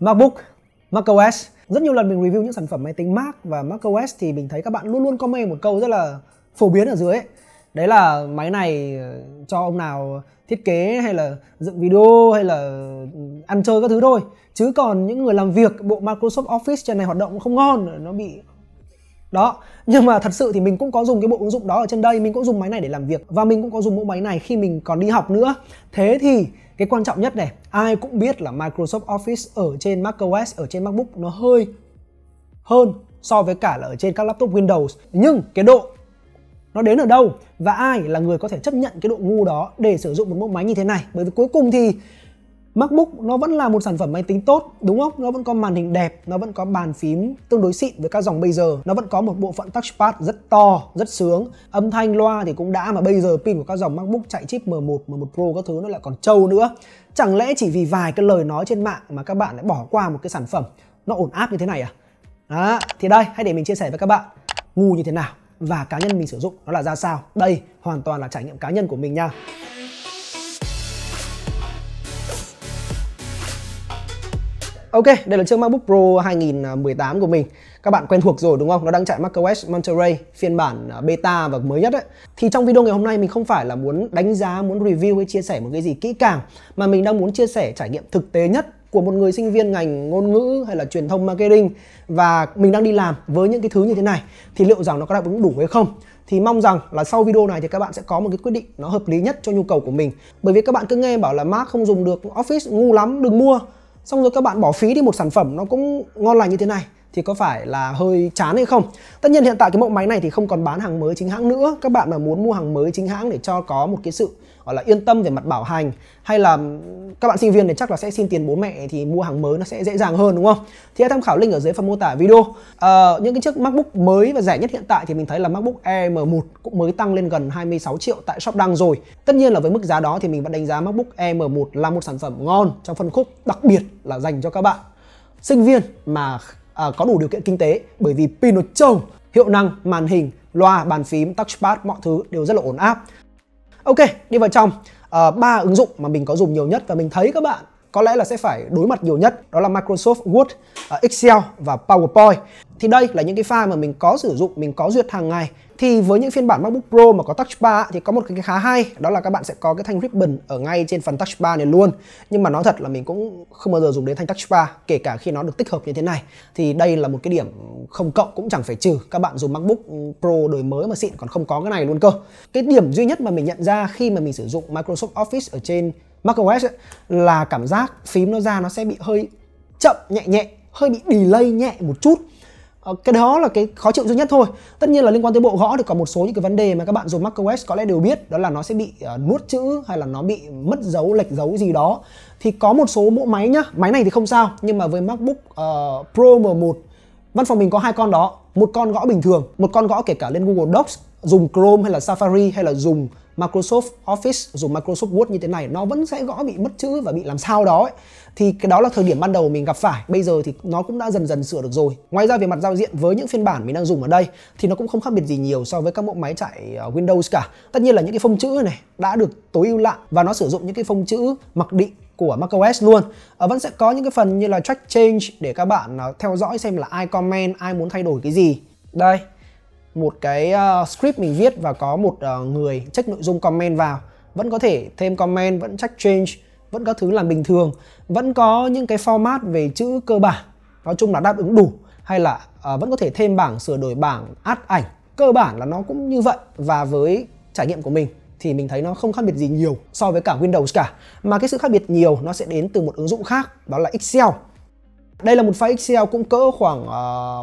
MacBook, macOS. Rất nhiều lần mình review những sản phẩm máy tính Mac và macOS thì mình thấy các bạn luôn luôn comment một câu rất là phổ biến ở dưới Đấy là máy này ờ, cho ông nào thiết kế hay là dựng video hay là ừ, ăn chơi các thứ thôi. Chứ còn những người làm việc bộ Microsoft Office trên này hoạt động không ngon, nó bị đó nhưng mà thật sự thì mình cũng có dùng cái bộ ứng dụng đó ở trên đây mình cũng dùng máy này để làm việc và mình cũng có dùng mẫu máy này khi mình còn đi học nữa thế thì cái quan trọng nhất này ai cũng biết là Microsoft Office ở trên macOS ở trên MacBook nó hơi hơn so với cả là ở trên các laptop Windows nhưng cái độ nó đến ở đâu và ai là người có thể chấp nhận cái độ ngu đó để sử dụng một mẫu máy như thế này bởi vì cuối cùng thì MacBook nó vẫn là một sản phẩm máy tính tốt đúng không? Nó vẫn có màn hình đẹp, nó vẫn có bàn phím tương đối xịn với các dòng bây giờ, nó vẫn có một bộ phận touchpad rất to, rất sướng. Âm thanh loa thì cũng đã mà bây giờ pin của các dòng MacBook chạy chip M1, M1 Pro các thứ nó lại còn trâu nữa. Chẳng lẽ chỉ vì vài cái lời nói trên mạng mà các bạn lại bỏ qua một cái sản phẩm nó ổn áp như thế này à? Đó, thì đây hãy để mình chia sẻ với các bạn ngu như thế nào và cá nhân mình sử dụng nó là ra sao. Đây hoàn toàn là trải nghiệm cá nhân của mình nha. Ok, đây là chiếc MacBook Pro 2018 của mình. Các bạn quen thuộc rồi đúng không? Nó đang chạy macOS Monterey phiên bản à, beta và mới nhất ấy. Thì trong video ngày hôm nay mình không phải là muốn đánh giá, muốn review hay chia sẻ một cái gì kỹ càng mà mình đang muốn chia sẻ trải nghiệm thực tế nhất của một người sinh viên ngành ngôn ngữ hay là truyền thông marketing và mình đang đi làm với những cái thứ như thế này thì liệu rằng nó có đáp ứng đủ hay không thì mong rằng là sau video này thì các bạn sẽ có một cái quyết định nó hợp lý nhất cho nhu cầu của mình bởi vì các bạn cứ nghe bảo là Mac không dùng được Office ngu lắm đừng mua xong rồi các bạn bỏ phí đi một sản phẩm nó cũng ngon lành như thế này thì có phải là hơi chán hay không tất nhiên hiện tại cái mẫu máy này thì không còn bán hàng mới chính hãng nữa các bạn mà muốn mua hàng mới chính hãng để cho có một cái sự gọi là yên tâm về mặt bảo hành hay là các bạn sinh viên thì chắc là sẽ xin tiền bố mẹ thì mua hàng mới nó sẽ dễ dàng hơn đúng không thì hãy tham khảo link ở dưới phần mô tả video à, những cái chiếc MacBook mới và rẻ nhất hiện tại thì mình thấy là MacBook M1 cũng mới tăng lên gần 26 triệu tại shop đăng rồi tất nhiên là với mức giá đó thì mình vẫn đánh giá MacBook M1 là một sản phẩm ngon trong phân khúc đặc biệt là dành cho các bạn sinh viên mà à, có đủ điều kiện kinh tế bởi vì pin nó trâu hiệu năng màn hình loa bàn phím touchpad mọi thứ đều rất là ổn áp ok đi vào trong ờ, ba uh, ứng dụng mà mình có dùng nhiều nhất và mình thấy các bạn có lẽ là sẽ phải đối mặt nhiều nhất đó là Microsoft Word, à, Excel và PowerPoint. Thì đây là những cái file mà mình có sử dụng, mình có duyệt hàng ngày. Thì với những phiên bản MacBook Pro mà có Touch Bar thì có một cái khá hay đó là các bạn sẽ có cái thanh ribbon ở ngay trên phần Touch Bar này luôn. Nhưng mà nói thật là mình cũng không bao giờ dùng đến thanh Touch Bar kể cả khi nó được tích hợp như thế này. Thì đây là một cái điểm không cộng cũng chẳng phải trừ. Các bạn dùng MacBook Pro đời mới mà xịn còn không có cái này luôn cơ. Cái điểm duy nhất mà mình nhận ra khi mà mình sử dụng Microsoft Office ở trên macOS ấy, là cảm giác phím nó ra nó sẽ bị hơi chậm nhẹ nhẹ hơi bị delay nhẹ một chút ờ, cái đó là cái khó chịu duy nhất thôi tất nhiên là liên quan tới bộ gõ thì còn một số những cái vấn đề mà các bạn dùng macOS có lẽ đều biết đó là nó sẽ bị ờ, nuốt chữ hay là nó bị mất dấu lệch dấu gì đó thì có một số mẫu máy nhá máy này thì không sao nhưng mà với MacBook uh, Pro M1 văn phòng mình có hai con đó một con gõ bình thường một con gõ kể cả lên Google Docs dùng Chrome hay là Safari hay là dùng Microsoft Office dùng Microsoft Word như thế này nó vẫn sẽ gõ bị mất chữ và bị làm sao đó ấy. thì cái đó là thời điểm ban đầu mình gặp phải bây giờ thì nó cũng đã dần dần sửa được rồi ngoài ra về mặt giao diện với những phiên bản mình đang dùng ở đây thì nó cũng không khác biệt gì nhiều so với các mẫu máy chạy ờ, Windows cả tất nhiên là những cái phông chữ này đã được tối ưu lại và nó sử dụng những cái phông chữ mặc định của macOS luôn à, Vẫn sẽ có những cái phần như là track change để các bạn ờ, theo dõi xem là ai comment, ai muốn thay đổi cái gì Đây, một cái uh, script mình viết và có một uh, người check nội dung comment vào vẫn có thể thêm comment vẫn check change vẫn có thứ làm bình thường vẫn có những cái format về chữ cơ bản nói chung là đáp ứng đủ hay là uh, vẫn có thể thêm bảng sửa đổi bảng add ảnh cơ bản là nó cũng như vậy và với trải nghiệm của mình thì mình thấy nó không khác biệt gì nhiều so với cả Windows cả mà cái sự khác biệt nhiều nó sẽ đến từ một ứng dụng khác đó là Excel đây là một file Excel cũng cỡ khoảng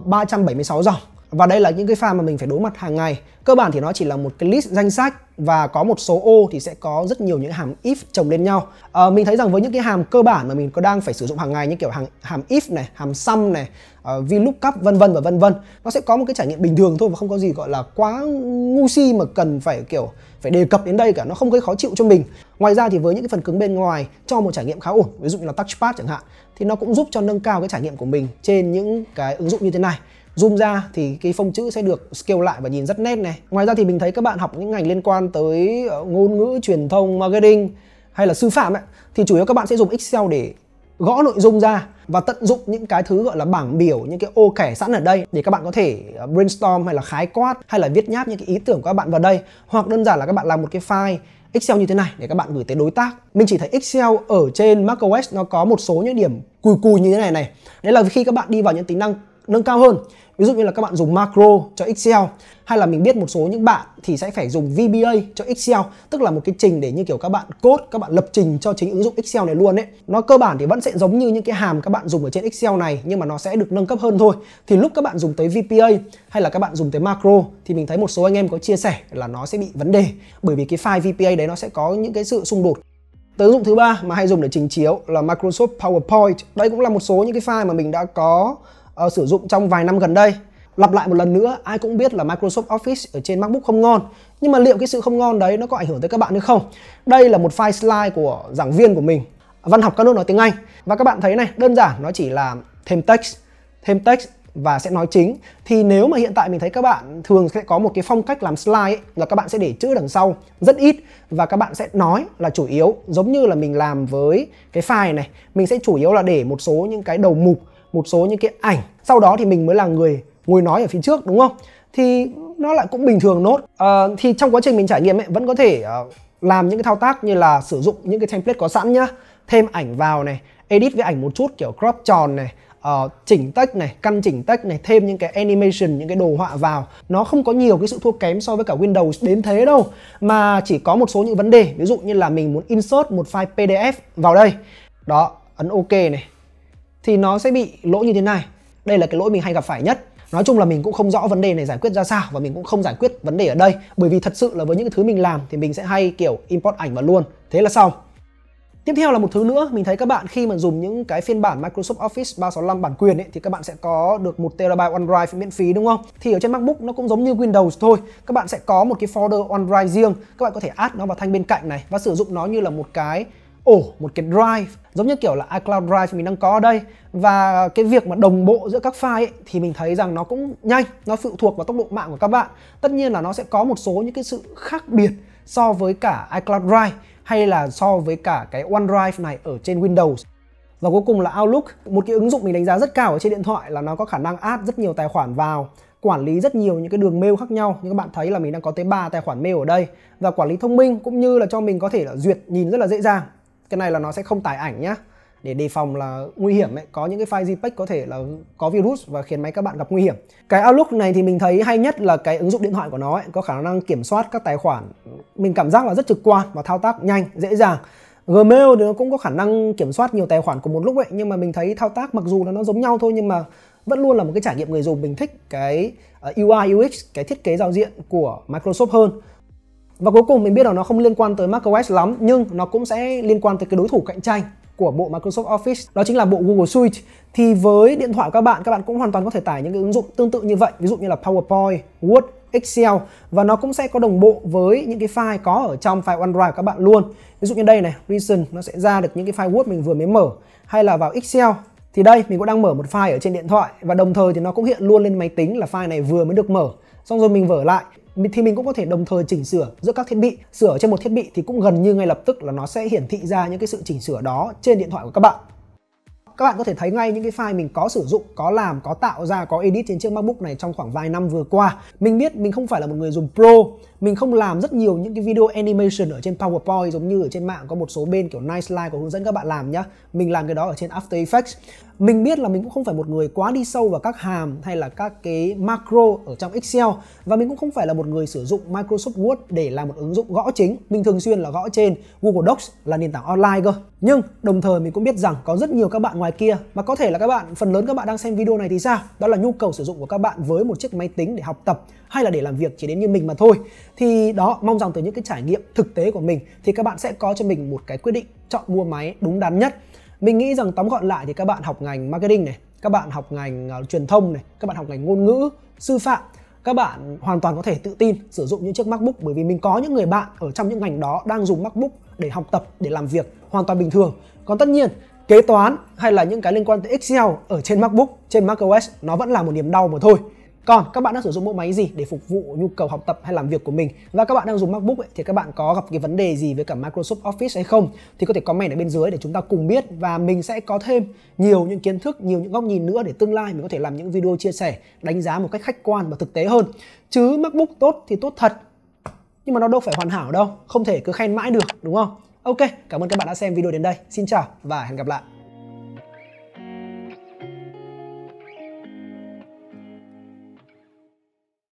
uh, 376 dòng và đây là những cái file mà mình phải đối mặt hàng ngày cơ bản thì nó chỉ là một cái list danh sách và có một số ô thì sẽ có rất nhiều những hàm if chồng lên nhau à, mình thấy rằng với những cái hàm cơ bản mà mình có đang phải sử dụng hàng ngày như kiểu hàm, hàm if này hàm sum này uh, vlookup vân vân và vân vân nó sẽ có một cái trải nghiệm bình thường thôi và không có gì gọi là quá ngu si mà cần phải kiểu phải đề cập đến đây cả nó không gây khó chịu cho mình ngoài ra thì với những cái phần cứng bên ngoài cho một trải nghiệm khá ổn ví dụ như là touchpad chẳng hạn thì nó cũng giúp cho nâng cao cái trải nghiệm của mình trên những cái ứng dụng như thế này zoom ra thì cái phông chữ sẽ được scale lại và nhìn rất nét này ngoài ra thì mình thấy các bạn học những ngành liên quan tới ờ, ngôn ngữ truyền thông marketing hay là sư phạm ấy, thì chủ yếu các bạn sẽ dùng excel để gõ nội dung ra và tận dụng những cái thứ gọi là bảng biểu những cái ô kẻ sẵn ở đây để các bạn có thể ờ, brainstorm hay là khái quát hay là viết nháp những cái ý tưởng của các bạn vào đây hoặc đơn giản là các bạn làm một cái file Excel như thế này để các bạn gửi tới đối tác. Mình chỉ thấy Excel ở trên macOS nó có một số những điểm cùi cùi như thế này này. Đấy là khi các bạn đi vào những tính năng nâng cao hơn ví dụ như là các bạn dùng macro cho Excel hay là mình biết một số những bạn thì sẽ phải dùng VBA cho Excel tức là một cái trình để như kiểu các bạn code các bạn lập trình cho chính ứng dụng Excel này luôn ấy nó cơ bản thì vẫn sẽ giống như những cái hàm các bạn dùng ở trên Excel này nhưng mà nó sẽ được nâng cấp hơn thôi thì lúc các bạn dùng tới VBA hay là các bạn dùng tới macro thì mình thấy một số anh em có chia sẻ là nó sẽ bị vấn đề bởi vì cái file VBA đấy nó sẽ có những cái sự xung đột Tới ứng dụng thứ ba mà hay dùng để trình chiếu là Microsoft PowerPoint. Đây cũng là một số những cái file mà mình đã có uh, sử dụng trong vài năm gần đây lặp lại một lần nữa ai cũng biết là Microsoft Office ở trên MacBook không ngon nhưng mà liệu cái sự không ngon đấy nó có ảnh hưởng tới các bạn hay không đây là một file slide của giảng viên của mình văn học các nước nói tiếng Anh và các bạn thấy này đơn giản nó chỉ là thêm text thêm text và sẽ nói chính thì nếu mà hiện tại mình thấy các bạn thường sẽ có một cái phong cách làm slide ấy, là các bạn sẽ để chữ đằng sau rất ít và các bạn sẽ nói là chủ yếu giống như là mình làm với cái file này mình sẽ chủ yếu là để một số những cái đầu mục một số những cái ảnh sau đó thì mình mới là người ngồi nói ở phía trước đúng không thì nó lại cũng bình thường nốt à, thì trong quá trình mình trải nghiệm ấy vẫn có thể uh, làm những cái thao tác như là sử dụng những cái template có sẵn nhá thêm ảnh vào này edit với ảnh một chút kiểu crop tròn này uh, chỉnh text này căn chỉnh text này thêm những cái animation những cái đồ họa vào nó không có nhiều cái sự thua kém so với cả Windows đến thế đâu mà chỉ có một số những vấn đề ví dụ như là mình muốn insert một file PDF vào đây đó ấn OK này thì nó sẽ bị lỗi như thế này đây là cái lỗi mình hay gặp phải nhất nói chung là mình cũng không rõ vấn đề này giải quyết ra sao và mình cũng không giải quyết vấn đề ở đây bởi vì thật sự là với những thứ mình làm thì mình sẽ hay kiểu import ảnh vào luôn thế là xong Tiếp theo là một thứ nữa, mình thấy các bạn khi mà dùng những cái phiên bản Microsoft Office 365 bản quyền ấy, thì các bạn sẽ có được một terabyte OneDrive miễn phí đúng không? Thì ở trên MacBook nó cũng giống như Windows thôi. Các bạn sẽ có một cái folder OneDrive riêng, các bạn có thể add nó vào thanh bên cạnh này và sử dụng nó như là một cái ổ một cái drive giống như kiểu là iCloud Drive mình đang có ở đây và cái việc mà đồng bộ giữa các file ấy, thì mình thấy rằng nó cũng nhanh nó phụ thuộc vào tốc độ mạng của các bạn tất nhiên là nó sẽ có một số những cái sự khác biệt so với cả iCloud Drive hay là so với cả cái OneDrive này ở trên Windows và cuối cùng là Outlook một cái ứng dụng mình đánh giá rất cao ở trên điện thoại là nó có khả năng add rất nhiều tài khoản vào quản lý rất nhiều những cái đường mail khác nhau như các bạn thấy là mình đang có tới 3 tài khoản mail ở đây và quản lý thông minh cũng như là cho mình có thể là duyệt nhìn rất là dễ dàng cái này là nó sẽ không tải ảnh nhá để đề phòng là nguy hiểm ấy có những cái file JPEG có thể là có virus và khiến máy các bạn gặp nguy hiểm cái Outlook này thì mình thấy hay nhất là cái ứng dụng điện thoại của nó ấy, có khả năng kiểm soát các tài khoản mình cảm giác là rất trực quan và thao tác nhanh dễ dàng Gmail thì nó cũng có khả năng kiểm soát nhiều tài khoản cùng một lúc ấy nhưng mà mình thấy thao tác mặc dù là nó giống nhau thôi nhưng mà vẫn luôn là một cái trải nghiệm người dùng mình thích cái ờ, UI UX cái thiết kế giao diện của Microsoft hơn và cuối cùng mình biết là nó không liên quan tới macOS lắm nhưng nó cũng sẽ liên quan tới cái đối thủ cạnh tranh của bộ Microsoft Office đó chính là bộ Google Suite thì với điện thoại của các bạn các bạn cũng hoàn toàn có thể tải những cái ứng dụng tương tự như vậy ví dụ như là PowerPoint, Word, Excel và nó cũng sẽ có đồng bộ với những cái file có ở trong file OneDrive của các bạn luôn ví dụ như đây này Reason nó sẽ ra được những cái file Word mình vừa mới mở hay là vào Excel thì đây mình cũng đang mở một file ở trên điện thoại và đồng thời thì nó cũng hiện luôn lên máy tính là file này vừa mới được mở xong rồi mình vở lại thì mình cũng có thể đồng thời chỉnh sửa giữa các thiết bị sửa trên một thiết bị thì cũng gần như ngay lập tức là nó sẽ hiển thị ra những cái sự chỉnh sửa đó trên điện thoại của các bạn các bạn có thể thấy ngay những cái file mình có sử dụng, có làm, có tạo ra, có edit trên chiếc MacBook này trong khoảng vài năm vừa qua. Mình biết mình không phải là một người dùng pro mình không làm rất nhiều những cái video animation ở trên PowerPoint giống như ở trên mạng có một số bên kiểu Nice Slide có hướng dẫn các bạn làm nhá. Mình làm cái đó ở trên After Effects. Mình biết là mình cũng không phải một người quá đi sâu vào các hàm hay là các cái macro ở trong Excel và mình cũng không phải là một người sử dụng Microsoft Word để làm một ứng dụng gõ chính. Mình thường xuyên là gõ trên Google Docs là nền tảng online cơ. Nhưng đồng thời mình cũng biết rằng có rất nhiều các bạn ngoài kia mà có thể là các bạn phần lớn các bạn đang xem video này thì sao? Đó là nhu cầu sử dụng của các bạn với một chiếc máy tính để học tập hay là để làm việc chỉ đến như mình mà thôi thì đó mong rằng từ những cái trải nghiệm thực tế của mình thì các bạn sẽ có cho mình một cái quyết định chọn mua máy đúng đắn nhất mình nghĩ rằng tóm gọn lại thì các bạn học ngành marketing này các bạn học ngành uh, truyền thông này các bạn học ngành ngôn ngữ sư phạm các bạn hoàn toàn có thể tự tin sử dụng những chiếc MacBook bởi vì mình có những người bạn ở trong những ngành đó đang dùng MacBook để học tập, để làm việc hoàn toàn bình thường. Còn tất nhiên, kế toán hay là những cái liên quan tới Excel ở trên MacBook, trên macOS nó vẫn là một niềm đau mà thôi. Còn các bạn đang sử dụng bộ máy gì để phục vụ nhu cầu học tập hay làm việc của mình và các bạn đang dùng MacBook ấy, thì các bạn có gặp cái vấn đề gì với cả Microsoft Office hay không thì có thể comment ở bên dưới để chúng ta cùng biết và mình sẽ có thêm nhiều những kiến thức, nhiều những góc nhìn nữa để tương lai mình có thể làm những video chia sẻ, đánh giá một cách khách quan và thực tế hơn. Chứ MacBook tốt thì tốt thật nhưng mà nó đâu phải hoàn hảo đâu, không thể cứ khen mãi được đúng không? Ok, cảm ơn các bạn đã xem video đến đây. Xin chào và hẹn gặp lại.